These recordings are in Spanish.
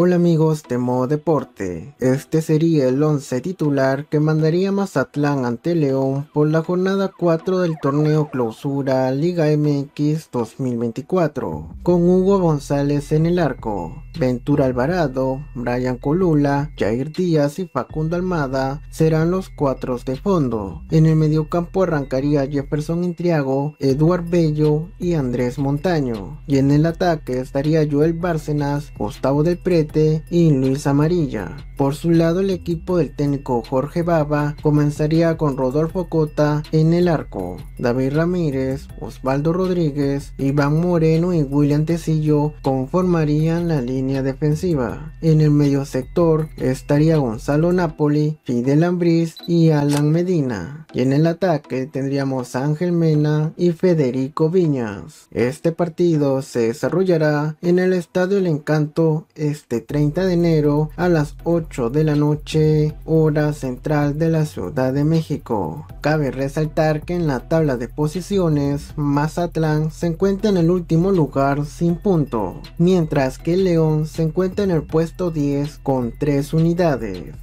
Hola amigos de Modo Deporte, este sería el 11 titular que mandaría Mazatlán ante León por la jornada 4 del torneo clausura Liga MX 2024, con Hugo González en el arco, Ventura Alvarado, Brian Colula, Jair Díaz y Facundo Almada serán los cuatro de fondo. En el mediocampo arrancaría Jefferson Intriago, Eduard Bello y Andrés Montaño, y en el ataque estaría Joel Bárcenas, Gustavo del Prete y Luis Amarilla. Por su lado, el equipo del técnico Jorge Baba comenzaría con Rodolfo Cota en el arco, David Ramírez, Osvaldo Rodríguez, Iván Moreno y William Tecillo conformarían la línea defensiva. En el medio sector estaría Gonzalo Napoli, Fidel Ambris y Alan Medina. Y en el ataque tendríamos Ángel Mena y Federico Viñas. Este partido se desarrollará en el Estadio El Encanto este 30 de enero a las 8 de la noche, hora central de la Ciudad de México. Cabe resaltar que en la tabla de posiciones, Mazatlán se encuentra en el último lugar sin punto, mientras que León se encuentra en el puesto 10 con 3 unidades.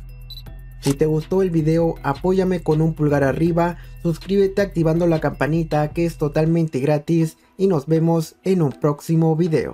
Si te gustó el video, apóyame con un pulgar arriba, suscríbete activando la campanita que es totalmente gratis y nos vemos en un próximo video.